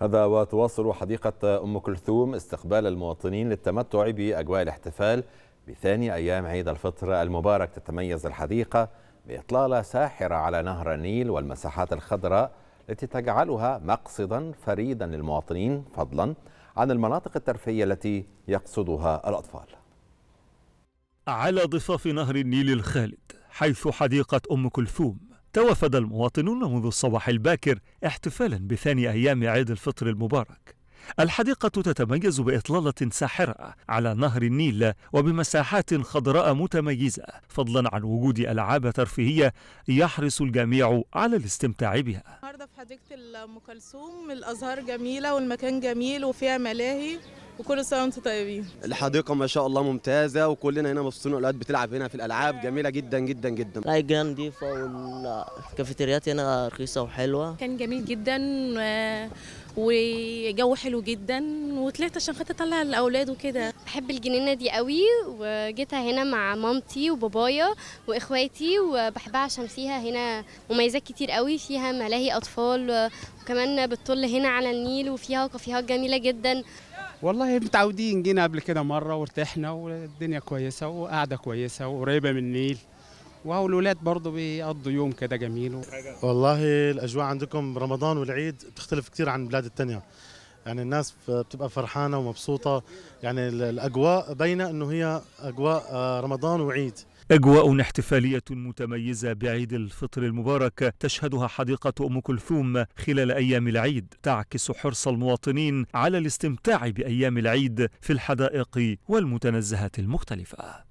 هذا وتواصل حديقة أم كلثوم استقبال المواطنين للتمتع بأجواء الاحتفال بثاني أيام عيد الفطر المبارك تتميز الحديقة بإطلالة ساحرة على نهر النيل والمساحات الخضراء التي تجعلها مقصدا فريدا للمواطنين فضلا عن المناطق الترفيهية التي يقصدها الأطفال على ضفاف نهر النيل الخالد حيث حديقة أم كلثوم توافد المواطنون منذ الصباح الباكر احتفالا بثاني ايام عيد الفطر المبارك الحديقة تتميز بإطلالة ساحرة على نهر النيل وبمساحات خضراء متميزة فضلا عن وجود ألعاب ترفيهية يحرص الجميع على الاستمتاع بها النهاردة في حديقة أم كلثوم الأزهار جميلة والمكان جميل وفيها ملاهي وكل سنه وانتم طيبين الحديقه ما شاء الله ممتازه وكلنا هنا مبسوطين الاولاد بتلعب هنا في الالعاب آه. جميله جدا جدا جدا لا الجنينه نضيفه والكافيتريات هنا رخيصه وحلوه كان جميل جدا وجو حلو جدا وطلعت عشان خاطر اطلع الاولاد وكده بحب الجنينه دي قوي وجيتها هنا مع مامتي وبابايا واخواتي وبحبها عشان فيها هنا مميزات كتير قوي فيها ملاهي اطفال وكمان بتطل هنا على النيل وفيها كافيهات جميله جدا والله متعودين جينا قبل كده مره وارتحنا والدنيا كويسه وقاعده كويسه وقريبه من النيل واهو الولاد برضه بيقضوا يوم كده جميل والله الاجواء عندكم رمضان والعيد بتختلف كتير عن البلاد الثانيه يعني الناس بتبقى فرحانه ومبسوطه يعني الاجواء باينه انه هي اجواء آه، رمضان وعيد أجواء احتفالية متميزة بعيد الفطر المبارك تشهدها حديقة أم كلثوم خلال أيام العيد تعكس حرص المواطنين على الاستمتاع بأيام العيد في الحدائق والمتنزهات المختلفة